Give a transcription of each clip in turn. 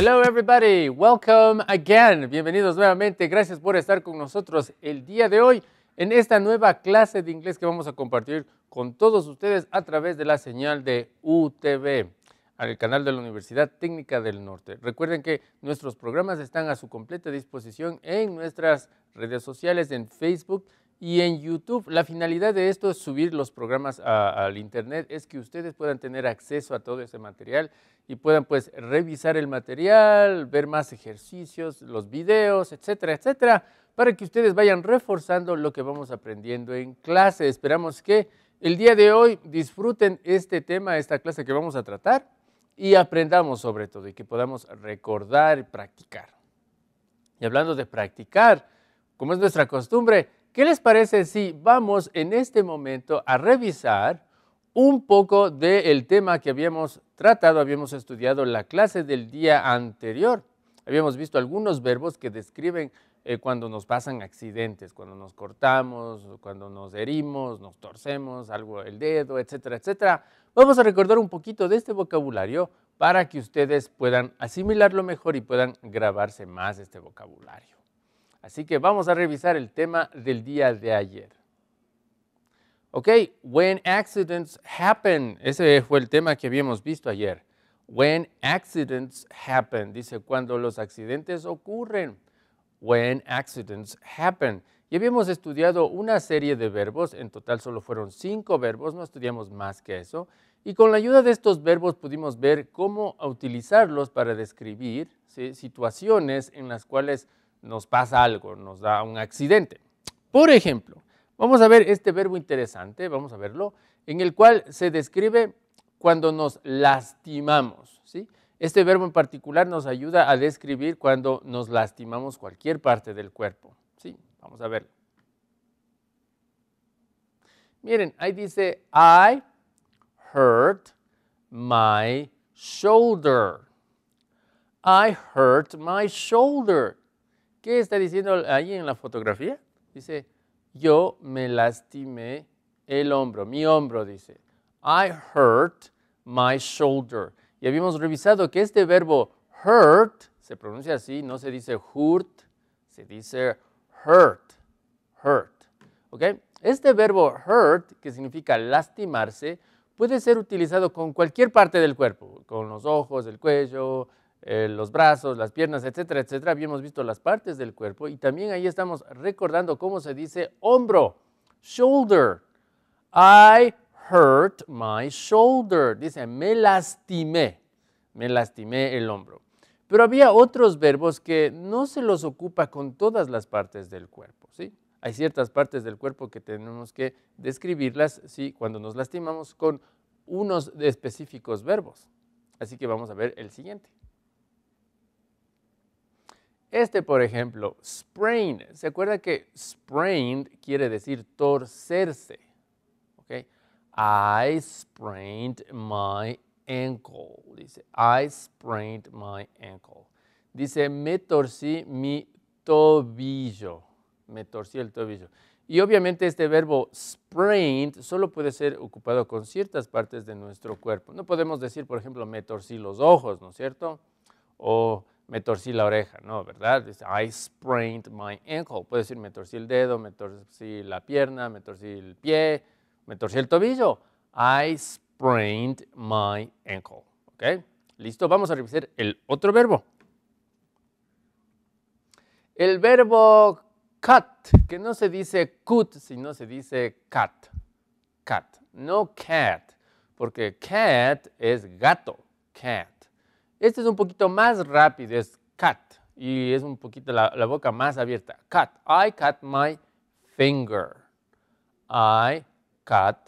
Hello everybody, welcome again. Bienvenidos nuevamente. Gracias por estar con nosotros el día de hoy en esta nueva clase de inglés que vamos a compartir con todos ustedes a través de la señal de UTV, al canal de la Universidad Técnica del Norte. Recuerden que nuestros programas están a su completa disposición en nuestras redes sociales, en Facebook, y en YouTube. La finalidad de esto es subir los programas al Internet, es que ustedes puedan tener acceso a todo ese material y puedan pues revisar el material, ver más ejercicios, los videos, etcétera, etcétera, para que ustedes vayan reforzando lo que vamos aprendiendo en clase. Esperamos que el día de hoy disfruten este tema, esta clase que vamos a tratar y aprendamos sobre todo y que podamos recordar y practicar. Y hablando de practicar, como es nuestra costumbre, ¿Qué les parece si vamos en este momento a revisar un poco del tema que habíamos tratado, habíamos estudiado la clase del día anterior? Habíamos visto algunos verbos que describen eh, cuando nos pasan accidentes, cuando nos cortamos, cuando nos herimos, nos torcemos, algo el dedo, etcétera, etcétera. Vamos a recordar un poquito de este vocabulario para que ustedes puedan asimilarlo mejor y puedan grabarse más este vocabulario. Así que vamos a revisar el tema del día de ayer. Ok, when accidents happen, ese fue el tema que habíamos visto ayer. When accidents happen, dice cuando los accidentes ocurren. When accidents happen. Y habíamos estudiado una serie de verbos, en total solo fueron cinco verbos, no estudiamos más que eso. Y con la ayuda de estos verbos pudimos ver cómo utilizarlos para describir situaciones en las cuales nos pasa algo, nos da un accidente. Por ejemplo, vamos a ver este verbo interesante, vamos a verlo, en el cual se describe cuando nos lastimamos. Este verbo en particular nos ayuda a describir cuando nos lastimamos cualquier parte del cuerpo. ¿sí? Vamos a verlo. Miren, ahí dice, I hurt my shoulder. I hurt my shoulder. ¿Qué está diciendo ahí en la fotografía? Dice, yo me lastimé el hombro, mi hombro, dice. I hurt my shoulder. Y habíamos revisado que este verbo hurt se pronuncia así, no se dice hurt, se dice hurt, hurt. ¿Ok? Este verbo hurt, que significa lastimarse, puede ser utilizado con cualquier parte del cuerpo, con los ojos, el cuello, eh, los brazos, las piernas, etcétera, etcétera. Habíamos visto las partes del cuerpo y también ahí estamos recordando cómo se dice hombro, shoulder. I hurt my shoulder. Dice, me lastimé, me lastimé el hombro. Pero había otros verbos que no se los ocupa con todas las partes del cuerpo, ¿sí? Hay ciertas partes del cuerpo que tenemos que describirlas, ¿sí? Cuando nos lastimamos con unos específicos verbos. Así que vamos a ver el siguiente. Este, por ejemplo, sprain. ¿Se acuerda que sprained quiere decir torcerse? Okay. I sprained my ankle. Dice, I sprained my ankle. Dice, me torcí mi tobillo. Me torcí el tobillo. Y obviamente este verbo sprained solo puede ser ocupado con ciertas partes de nuestro cuerpo. No podemos decir, por ejemplo, me torcí los ojos, ¿no es cierto? O me torcí la oreja, no, ¿verdad? I sprained my ankle. Puede decir, me torcí el dedo, me torcí la pierna, me torcí el pie, me torcí el tobillo. I sprained my ankle. ¿Ok? Listo, vamos a revisar el otro verbo. El verbo cut, que no se dice cut, sino se dice cat. Cat, no cat, porque cat es gato. Cat. Este es un poquito más rápido, es cut, Y es un poquito la, boca más abierta. Cut, I cut my finger. I cut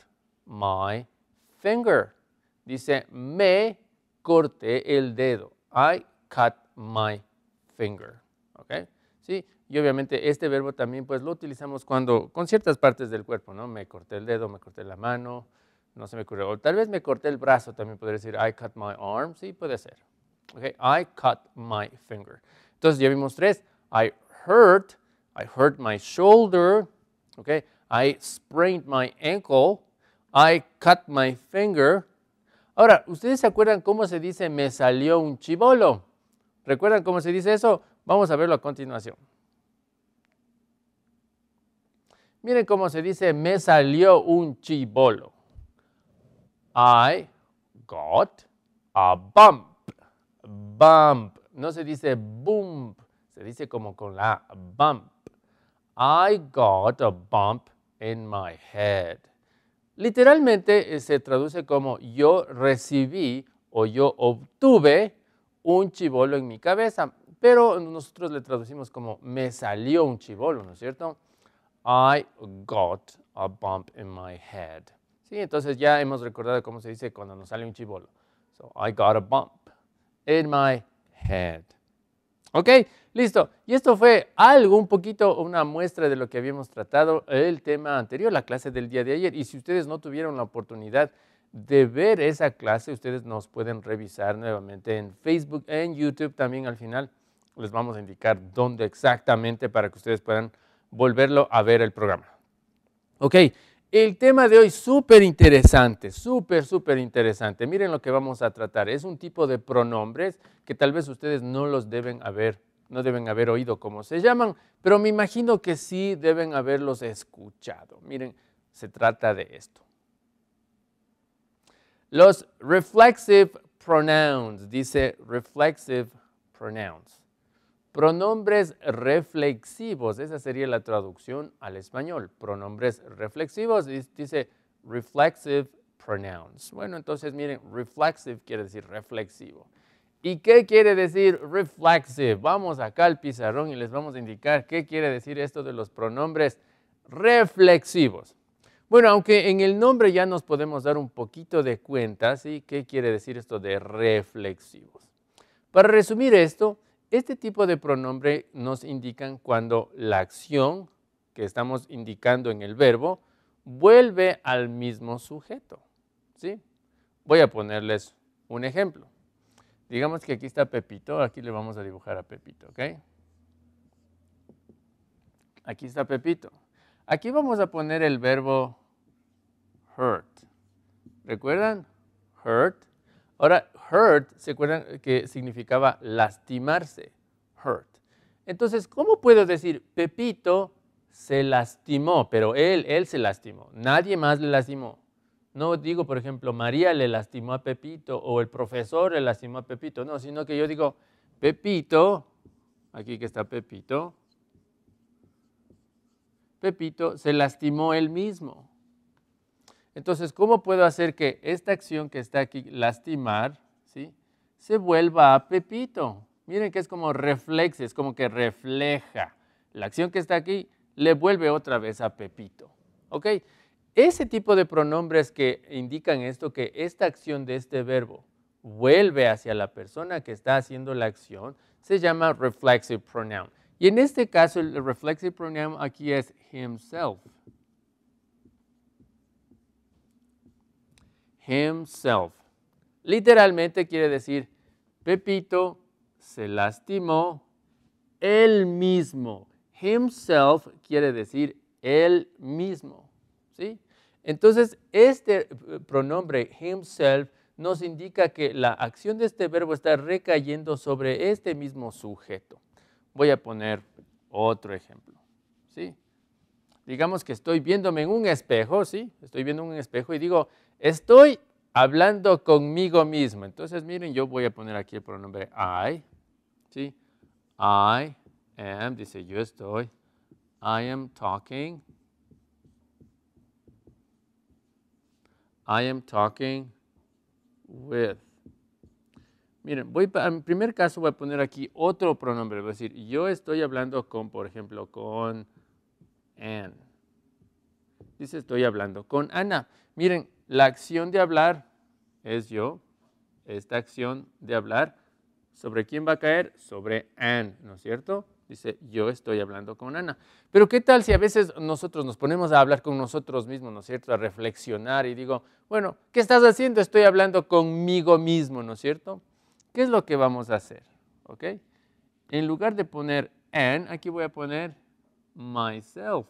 my finger. Dice, me corté el dedo. I cut my finger. ¿Ok? Sí, y obviamente este verbo también pues lo utilizamos cuando, con ciertas partes del cuerpo, ¿no? Me corté el dedo, me corté la mano, no se me ocurrió. O tal vez me corté el brazo, también podría decir I cut my arm, sí, puede ser. Okay, I cut my finger. Entonces ya vimos tres. I hurt, I hurt my shoulder. Okay, I sprained my ankle. I cut my finger. Ahora, ¿ustedes se acuerdan cómo se dice me salió un chivolo? ¿Recuerdan cómo se dice eso? Vamos a verlo a continuación. Miren cómo se dice me salió un chibolo. I got a bump bump. No se dice boom, se dice como con la bump. I got a bump in my head. Literalmente eh, se traduce como yo recibí o yo obtuve un chivolo en mi cabeza, pero nosotros le traducimos como me salió un chivolo, ¿no es cierto? I got a bump in my head. Sí, entonces ya hemos recordado cómo se dice cuando nos sale un chivolo. So, I got a bump in my head. ¿Ok? Listo. Y esto fue algo, un poquito, una muestra de lo que habíamos tratado el tema anterior, la clase del día de ayer. Y si ustedes no tuvieron la oportunidad de ver esa clase, ustedes nos pueden revisar nuevamente en Facebook, en YouTube también al final. Les vamos a indicar dónde exactamente para que ustedes puedan volverlo a ver el programa. Ok, el tema de hoy súper interesante, súper, súper interesante. Miren lo que vamos a tratar. Es un tipo de pronombres que tal vez ustedes no los deben haber, no deben haber oído cómo se llaman, pero me imagino que sí deben haberlos escuchado. Miren, se trata de esto. Los reflexive pronouns, dice reflexive pronouns. Pronombres reflexivos, esa sería la traducción al español. Pronombres reflexivos dice reflexive pronouns. Bueno, entonces miren, reflexive quiere decir reflexivo. ¿Y qué quiere decir reflexive? Vamos acá al pizarrón y les vamos a indicar qué quiere decir esto de los pronombres reflexivos. Bueno, aunque en el nombre ya nos podemos dar un poquito de cuenta, ¿sí? ¿Qué quiere decir esto de reflexivos? Para resumir esto, este tipo de pronombre nos indican cuando la acción que estamos indicando en el verbo vuelve al mismo sujeto. ¿sí? Voy a ponerles un ejemplo. Digamos que aquí está Pepito, aquí le vamos a dibujar a Pepito, ¿ok? Aquí está Pepito. Aquí vamos a poner el verbo hurt. ¿Recuerdan? Hurt Ahora, hurt, ¿se acuerdan que significaba lastimarse? Hurt. Entonces, ¿cómo puedo decir Pepito se lastimó? Pero él, él se lastimó. Nadie más le lastimó. No digo, por ejemplo, María le lastimó a Pepito o el profesor le lastimó a Pepito. No, sino que yo digo, Pepito, aquí que está Pepito, Pepito se lastimó él mismo. Entonces, ¿cómo puedo hacer que esta acción que está aquí, lastimar, ¿sí? se vuelva a Pepito? Miren que es como reflex, es como que refleja. La acción que está aquí le vuelve otra vez a Pepito. Ese tipo de pronombres que indican esto, que esta acción de este verbo vuelve hacia la persona que está haciendo la acción, se llama reflexive pronoun. Y en este caso, el reflexive pronoun aquí es himself. himself. Literalmente quiere decir, Pepito se lastimó él mismo. Himself quiere decir él mismo. ¿sí? Entonces, este eh, pronombre himself nos indica que la acción de este verbo está recayendo sobre este mismo sujeto. Voy a poner otro ejemplo. ¿sí? Digamos que estoy viéndome en un espejo, ¿sí? estoy viendo un espejo y digo, Estoy hablando conmigo mismo. Entonces, miren, yo voy a poner aquí el pronombre I. ¿sí? I am, dice yo estoy. I am talking. I am talking with. Miren, voy en primer caso voy a poner aquí otro pronombre. Voy a decir, yo estoy hablando con, por ejemplo, con Ann. Dice, estoy hablando con Ana. Miren, la acción de hablar es yo. Esta acción de hablar, ¿sobre quién va a caer? Sobre Anne, ¿no es cierto? Dice, yo estoy hablando con Ana. Pero ¿qué tal si a veces nosotros nos ponemos a hablar con nosotros mismos, ¿no es cierto? A reflexionar y digo, bueno, ¿qué estás haciendo? Estoy hablando conmigo mismo, ¿no es cierto? ¿Qué es lo que vamos a hacer? En lugar de poner Anne, aquí voy a poner myself.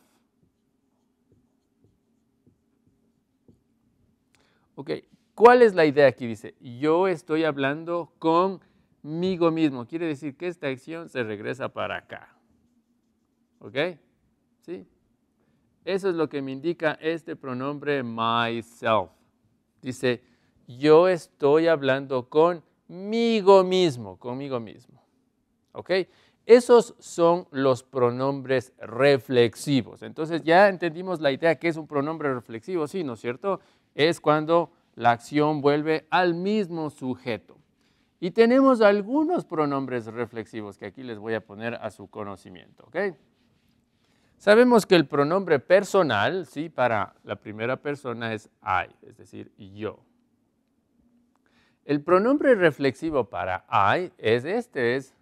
Ok, ¿cuál es la idea aquí? Dice, yo estoy hablando conmigo mismo. Quiere decir que esta acción se regresa para acá. ¿Ok? ¿Sí? Eso es lo que me indica este pronombre myself. Dice, yo estoy hablando conmigo mismo, conmigo mismo. ¿Ok? Esos son los pronombres reflexivos. Entonces ya entendimos la idea que es un pronombre reflexivo, sí, ¿no es cierto? es cuando la acción vuelve al mismo sujeto. Y tenemos algunos pronombres reflexivos que aquí les voy a poner a su conocimiento. Sabemos que el pronombre personal, sí, para la primera persona es I, es decir, yo. El pronombre reflexivo para I es este, es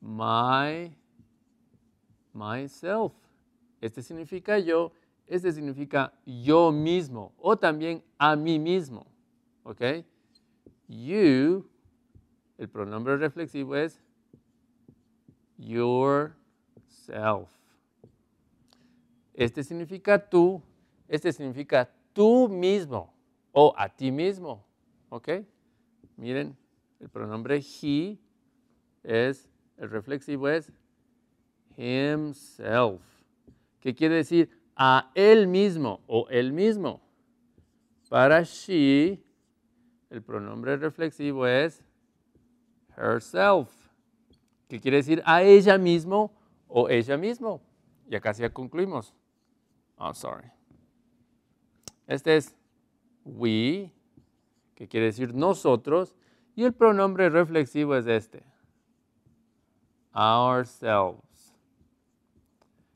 my, myself. Este significa yo este significa yo mismo o también a mí mismo. ¿Ok? You, el pronombre reflexivo es yourself. Este significa tú, este significa tú mismo o a ti mismo. ¿Ok? Miren, el pronombre he es, el reflexivo es himself, ¿Qué quiere decir a él mismo o él mismo. Para she, el pronombre reflexivo es herself, que quiere decir a ella mismo o ella mismo. Y acá ya concluimos. Oh, sorry. Este es we, que quiere decir nosotros, y el pronombre reflexivo es este, ourselves,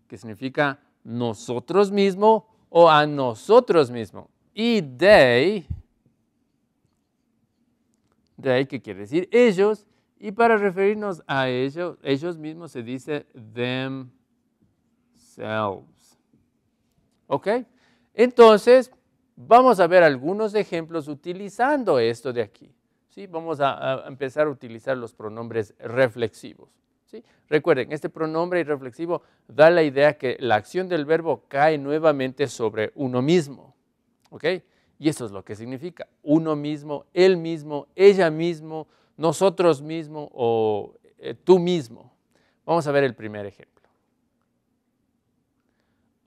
que significa nosotros mismos o a nosotros mismos. Y de, de que quiere decir ellos, y para referirnos a ellos, ellos mismos se dice themselves. ¿Ok? Entonces, vamos a ver algunos ejemplos utilizando esto de aquí. ¿Sí? Vamos a empezar a utilizar los pronombres reflexivos. Recuerden, este pronombre irreflexivo da la idea que la acción del verbo cae nuevamente sobre uno mismo. ¿ok? Y eso es lo que significa. Uno mismo, él mismo, ella mismo, nosotros mismo o eh, tú mismo. Vamos a ver el primer ejemplo.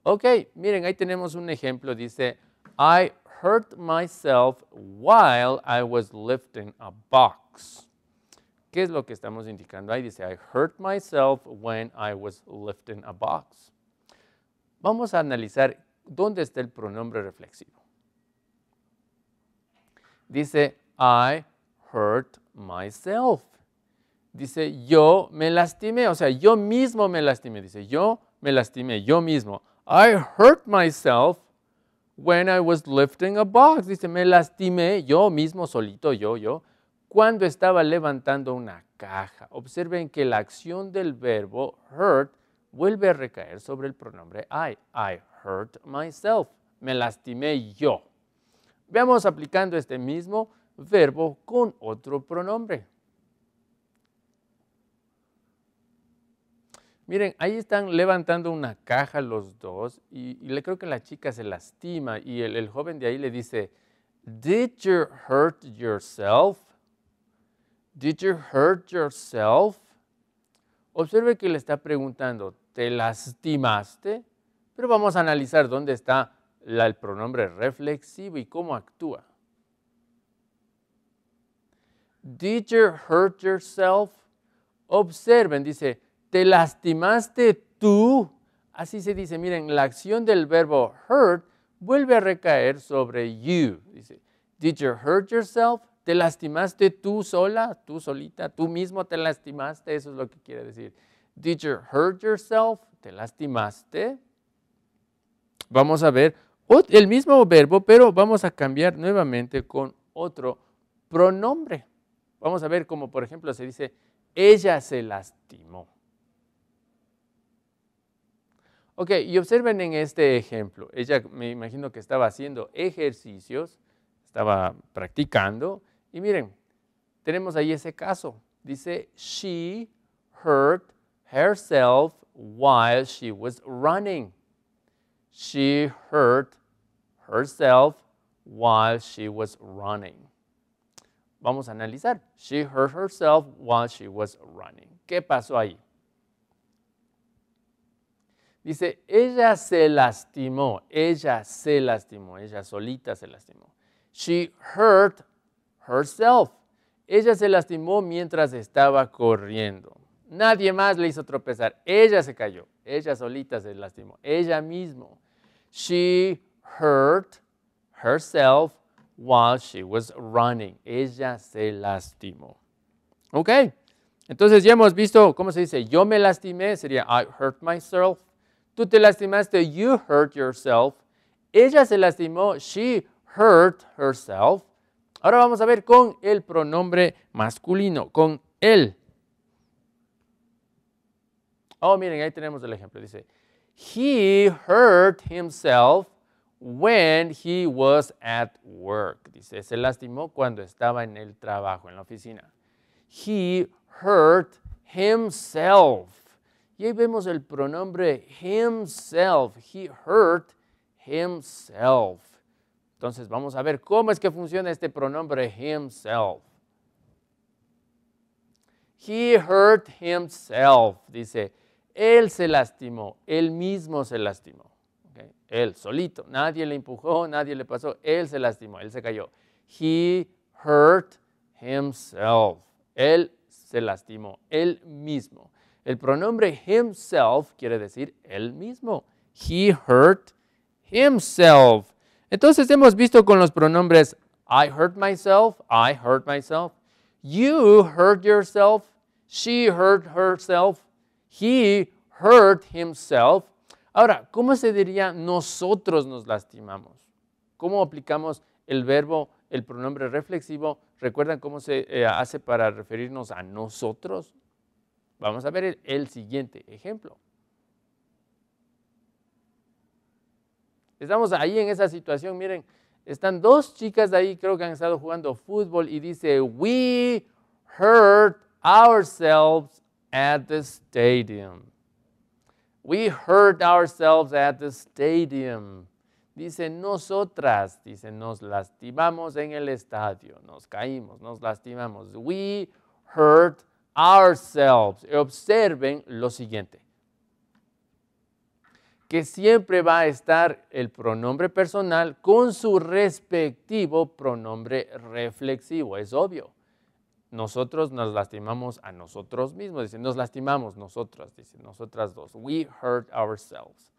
Ok, miren, ahí tenemos un ejemplo. Dice, I hurt myself while I was lifting a box. ¿Qué es lo que estamos indicando ahí? Dice, I hurt myself when I was lifting a box. Vamos a analizar dónde está el pronombre reflexivo. Dice, I hurt myself. Dice, yo me lastimé, o sea, yo mismo me lastimé. Dice, yo me lastimé, yo mismo. I hurt myself when I was lifting a box. Dice, me lastimé yo mismo, solito, yo, yo cuando estaba levantando una caja. Observen que la acción del verbo hurt vuelve a recaer sobre el pronombre I. I hurt myself. Me lastimé yo. Veamos aplicando este mismo verbo con otro pronombre. Miren, ahí están levantando una caja los dos y, le creo que la chica se lastima y el joven de ahí le dice, Did you hurt yourself? Did you hurt yourself? Observe que le está preguntando, ¿te lastimaste? Pero vamos a analizar dónde está el pronombre reflexivo y cómo actúa. Did you hurt yourself? Observen, dice, ¿te lastimaste tú? Así se dice, miren, la acción del verbo hurt vuelve a recaer sobre you. Dice, ¿Did you hurt yourself? Te lastimaste tú sola, tú solita, tú mismo te lastimaste, eso es lo que quiere decir. Did you hurt yourself? ¿Te lastimaste? Vamos a ver el mismo verbo, pero vamos a cambiar nuevamente con otro pronombre. Vamos a ver cómo, por ejemplo se dice, ella se lastimó. Ok, y observen en este ejemplo, ella me imagino que estaba haciendo ejercicios, estaba practicando y miren, tenemos ahí ese caso. Dice, she hurt herself while she was running. She hurt herself while she was running. Vamos a analizar. She hurt herself while she was running. ¿Qué pasó ahí? Dice, ella se lastimó, ella se lastimó, ella solita se lastimó. She hurt herself. Ella se lastimó mientras estaba corriendo. Nadie más le hizo tropezar. Ella se cayó. Ella solita se lastimó. Ella mismo. She hurt herself while she was running. Ella se lastimó. ¿Ok? Entonces ya hemos visto, ¿cómo se dice? Yo me lastimé, sería I hurt myself. Tú te lastimaste, you hurt yourself. Ella se lastimó, she hurt herself. Ahora vamos a ver con el pronombre masculino, con él. Oh, miren, ahí tenemos el ejemplo. Dice, he hurt himself when he was at work. Dice, se lastimó cuando estaba en el trabajo, en la oficina. He hurt himself. Y ahí vemos el pronombre himself. He hurt himself. Entonces vamos a ver cómo es que funciona este pronombre himself. He hurt himself, dice, él se lastimó, él mismo se lastimó. Él solito, nadie le empujó, nadie le pasó, él se lastimó, él se cayó. He hurt himself, él se lastimó, él mismo. El pronombre himself quiere decir él mismo. He hurt himself. Entonces hemos visto con los pronombres I hurt myself, I hurt myself, you hurt yourself, she hurt herself, he hurt himself. Ahora, ¿cómo se diría nosotros nos lastimamos? ¿Cómo aplicamos el verbo, el pronombre reflexivo? ¿Recuerdan cómo se eh, hace para referirnos a nosotros? Vamos a ver el siguiente ejemplo. Estamos ahí en esa situación, miren, están dos chicas ahí, creo que han estado jugando fútbol y dice, we hurt ourselves at the stadium. We hurt ourselves at the stadium. Dice, nosotras, dice, nos lastimamos en el estadio, nos caímos, nos lastimamos. We hurt ourselves. Observen lo siguiente que siempre va a estar el pronombre personal con su respectivo pronombre reflexivo, es obvio. Nosotros nos lastimamos a nosotros mismos, dice, nos lastimamos nosotras, dice, nosotras dos. We hurt ourselves.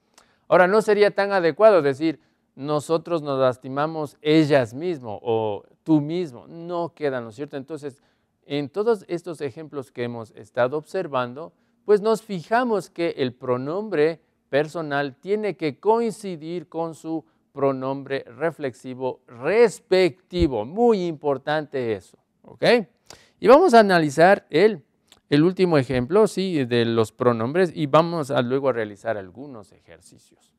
Ahora, no sería tan adecuado decir, nosotros nos lastimamos ellas mismo o tú mismo. No queda, ¿no es cierto? Entonces, en todos estos ejemplos que hemos estado observando, pues nos fijamos que el pronombre personal tiene que coincidir con su pronombre reflexivo respectivo. Muy importante eso. ¿Ok? Y vamos a analizar el, el último ejemplo, de los pronombres y vamos luego a realizar algunos ejercicios.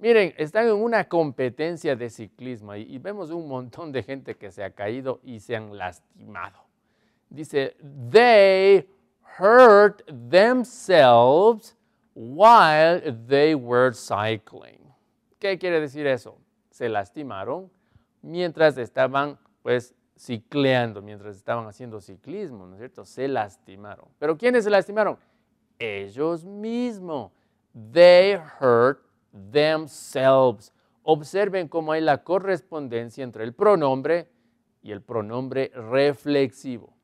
Miren, están en una competencia de ciclismo y, y vemos un montón de gente que se ha caído y se han lastimado. Dice, they hurt themselves while they were cycling. ¿Qué quiere decir eso? Se lastimaron mientras estaban pues cicleando, mientras estaban haciendo ciclismo, ¿no es cierto? Se lastimaron. ¿Pero quiénes se lastimaron? Ellos mismos. They hurt themselves. Observen cómo hay la correspondencia entre el pronombre y el pronombre reflexivo.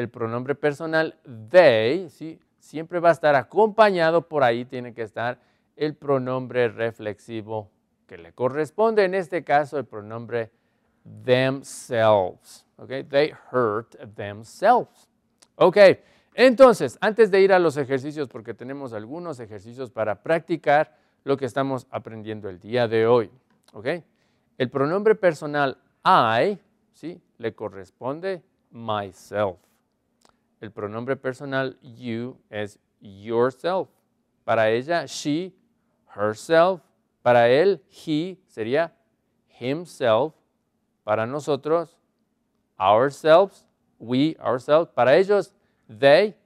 el pronombre personal they, ¿sí? siempre va a estar acompañado, por ahí tiene que estar el pronombre reflexivo que le corresponde, en este caso el pronombre themselves. Okay? They hurt themselves. Ok, entonces, antes de ir a los ejercicios, porque tenemos algunos ejercicios para practicar lo que estamos aprendiendo el día de hoy. el pronombre personal I, ¿sí? Le corresponde myself el pronombre personal you es yourself. Para ella, she, herself. Para él, he sería himself. Para nosotros, ourselves, we, ourselves. Para ellos, they,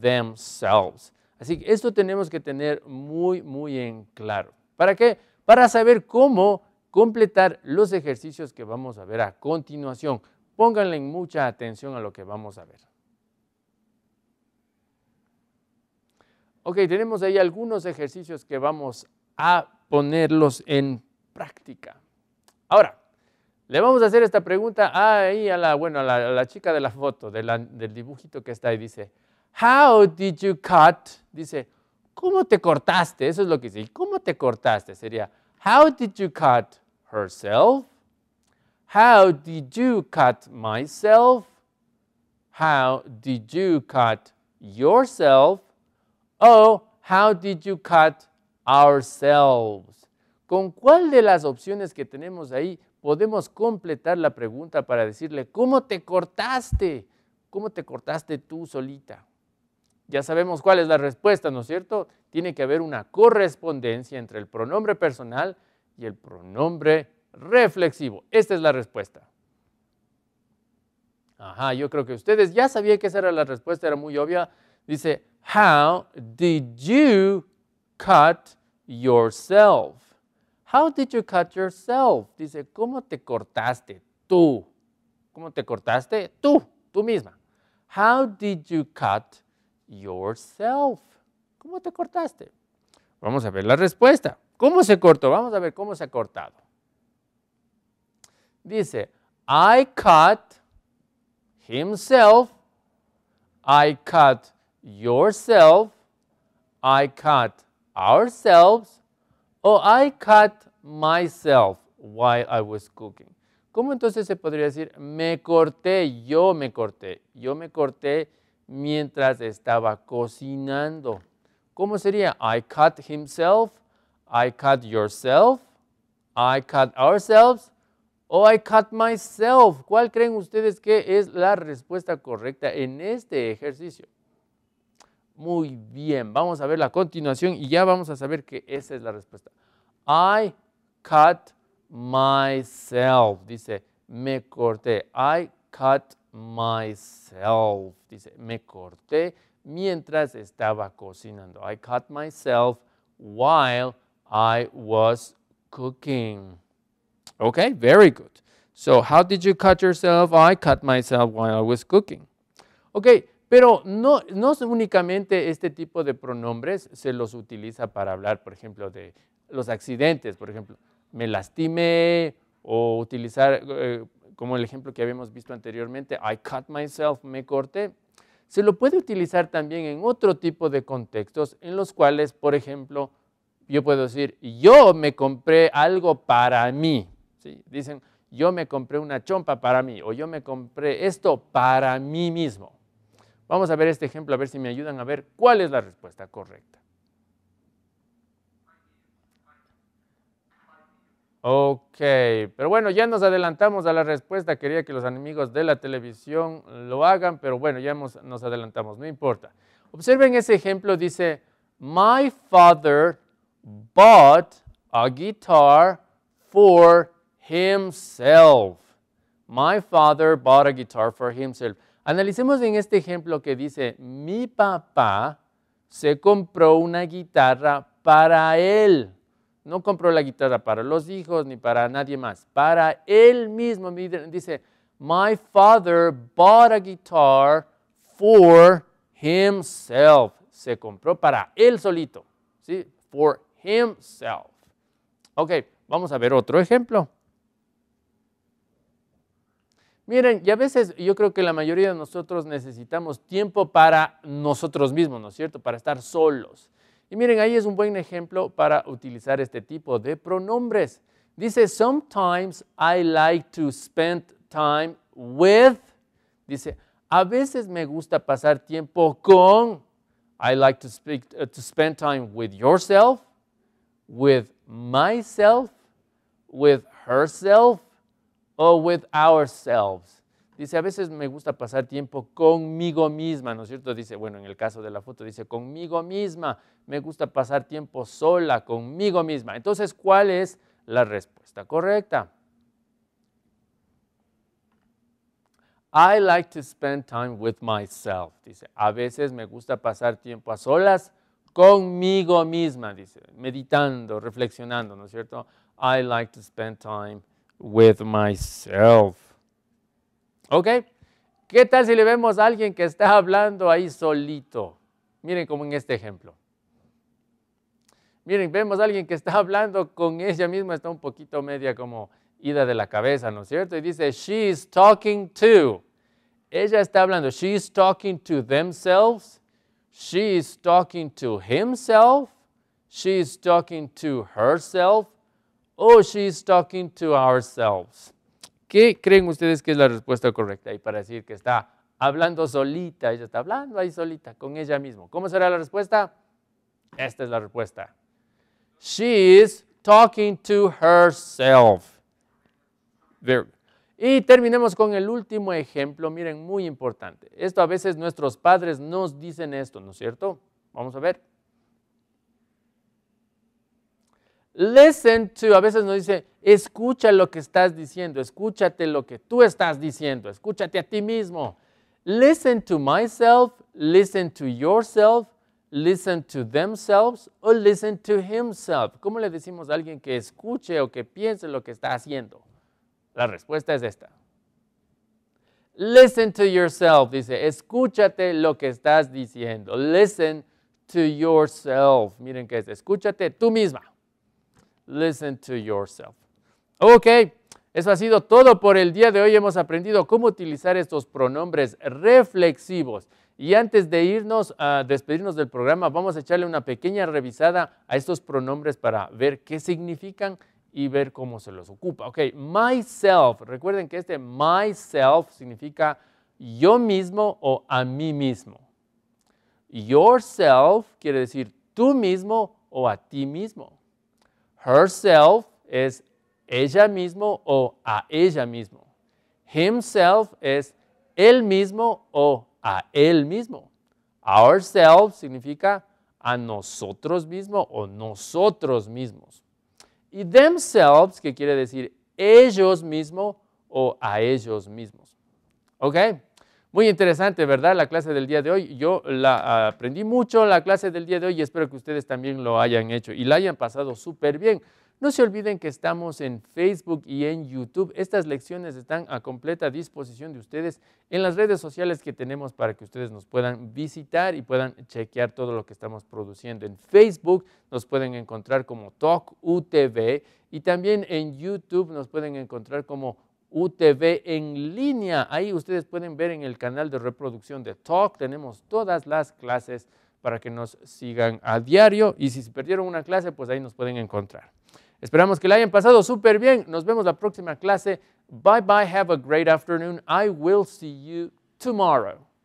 themselves. Así que esto tenemos que tener muy, muy en claro. ¿Para qué? Para saber cómo completar los ejercicios que vamos a ver a continuación. Pónganle mucha atención a lo que vamos a ver. Ok, tenemos ahí algunos ejercicios que vamos a ponerlos en práctica. Ahora, le vamos a hacer esta pregunta ahí a la, bueno, a la, chica de la foto, del dibujito que está ahí. Dice, How did you cut? Dice, ¿cómo te cortaste? Eso es lo que dice. ¿Cómo te cortaste? Sería, How did you cut herself? How did you cut myself? How did you cut yourself? Oh, how did you cut ourselves? ¿Con cuál de las opciones que tenemos ahí podemos completar la pregunta para decirle, ¿cómo te cortaste? ¿Cómo te cortaste tú solita? Ya sabemos cuál es la respuesta, ¿no es cierto? Tiene que haber una correspondencia entre el pronombre personal y el pronombre reflexivo. Esta es la respuesta. Ajá, yo creo que ustedes ya sabían que esa era la respuesta, era muy obvia. Dice, how did you cut yourself? How did you cut yourself? Dice, ¿cómo te cortaste tú? ¿Cómo te cortaste tú, tú misma? How did you cut yourself? ¿Cómo te cortaste? Vamos a ver la respuesta. ¿Cómo se cortó? Vamos a ver cómo se ha cortado. Dice, I cut himself, I cut yourself, I cut ourselves, o I cut myself while I was cooking. ¿Cómo entonces se podría decir me corté, yo me corté? Yo me corté mientras estaba cocinando. ¿Cómo sería? I cut himself, I cut yourself, I cut ourselves o I cut myself. ¿Cuál creen ustedes que es la respuesta correcta en este ejercicio? Muy bien, vamos a ver la continuación y ya vamos a saber que esa es la respuesta. I cut myself, dice, me corté. I cut myself, dice, me corté mientras estaba cocinando. I cut myself while I was cooking. Ok, very good. So how did you cut yourself? I cut myself while I was cooking. Okay, pero no, únicamente este tipo de pronombres se los utiliza para hablar, por ejemplo, de los accidentes, por ejemplo, me lastimé o utilizar eh, como el ejemplo que habíamos visto anteriormente, I cut myself, me corté. Se lo puede utilizar también en otro tipo de contextos en los cuales, por ejemplo, yo puedo decir, yo me compré algo para mí. Dicen, yo me compré una chompa para mí o yo me compré esto para mí mismo. Vamos a ver este ejemplo, a ver si me ayudan a ver cuál es la respuesta correcta. Ok, pero bueno, ya nos adelantamos a la respuesta. Quería que los amigos de la televisión lo hagan, pero bueno, ya nos adelantamos, no importa. Observen ese ejemplo, dice, My father bought a guitar for himself. My father bought a guitar for himself. Analicemos en este ejemplo que dice, mi papá se compró una guitarra para él. No compró la guitarra para los hijos ni para nadie más, para él mismo. Dice, my father bought a guitar for himself. Se compró para él solito, ¿sí? For himself. Ok, vamos a ver otro ejemplo. Miren, y a veces yo creo que la mayoría de nosotros necesitamos tiempo para nosotros mismos, ¿no es cierto? Para estar solos. Y miren, ahí es un buen ejemplo para utilizar este tipo de pronombres. Dice, sometimes I like to spend time with. Dice, a veces me gusta pasar tiempo con. I like to, eh, to spend time with yourself, with myself, with herself o with ourselves. Dice, a veces me gusta pasar tiempo conmigo misma, ¿no es cierto? Dice, bueno, en el caso de la foto, dice, conmigo misma, me gusta pasar tiempo sola, conmigo misma. Entonces, ¿cuál es la respuesta correcta? I like to spend time with myself. Dice, a veces me gusta pasar tiempo a solas conmigo misma, dice, meditando, reflexionando, ¿no es cierto? I like to spend time with myself. ¿Ok? ¿Qué tal si le vemos a alguien que está hablando ahí solito? Miren como en este ejemplo. Miren, vemos a alguien que está hablando con ella misma, está un poquito media como ida de la cabeza, ¿no es cierto? Y dice, she is talking to. Ella está hablando, she is talking to themselves, she is talking to himself, she is talking to herself, o oh, she's talking to ourselves. ¿Qué creen ustedes que es la respuesta correcta? Y para decir que está hablando solita, ella está hablando ahí solita con ella misma. ¿Cómo será la respuesta? Esta es la respuesta. She is talking to herself. There. Y terminemos con el último ejemplo, miren, muy importante. Esto a veces nuestros padres nos dicen esto, ¿no es cierto? Vamos a ver. Listen to, a veces nos dice, escucha lo que estás diciendo, escúchate lo que tú estás diciendo, escúchate a ti mismo. Listen to myself, listen to yourself, listen to themselves o listen to himself. ¿Cómo le decimos a alguien que escuche o que piense lo que está haciendo? La respuesta es esta. Listen to yourself, dice, escúchate lo que estás diciendo. Listen to yourself. Miren que es, escúchate tú misma listen to yourself. Ok, eso ha sido todo por el día de hoy. Hemos aprendido cómo utilizar estos pronombres reflexivos. Y antes de irnos a despedirnos del programa, vamos a echarle una pequeña revisada a estos pronombres para ver qué significan y ver cómo se los ocupa. Ok, myself. Recuerden que este myself significa yo mismo o a mí mismo. Yourself quiere decir tú mismo o a ti mismo. Herself es ella mismo o a ella mismo. Himself es él mismo o a él mismo. Ourself significa a nosotros mismos o nosotros mismos. Y themselves, que quiere decir ellos mismos o a ellos mismos. ¿Ok? Muy interesante, ¿verdad? La clase del día de hoy. Yo la aprendí mucho la clase del día de hoy y espero que ustedes también lo hayan hecho y la hayan pasado súper bien. No se olviden que estamos en Facebook y en YouTube. Estas lecciones están a completa disposición de ustedes en las redes sociales que tenemos para que ustedes nos puedan visitar y puedan chequear todo lo que estamos produciendo. En Facebook nos pueden encontrar como Talk y también en YouTube nos pueden encontrar como UTV en línea. Ahí ustedes pueden ver en el canal de reproducción de Talk, tenemos todas las clases para que nos sigan a diario y si se perdieron una clase, pues ahí nos pueden encontrar. Esperamos que la hayan pasado súper bien. Nos vemos la próxima clase. Bye bye, have a great afternoon. I will see you tomorrow.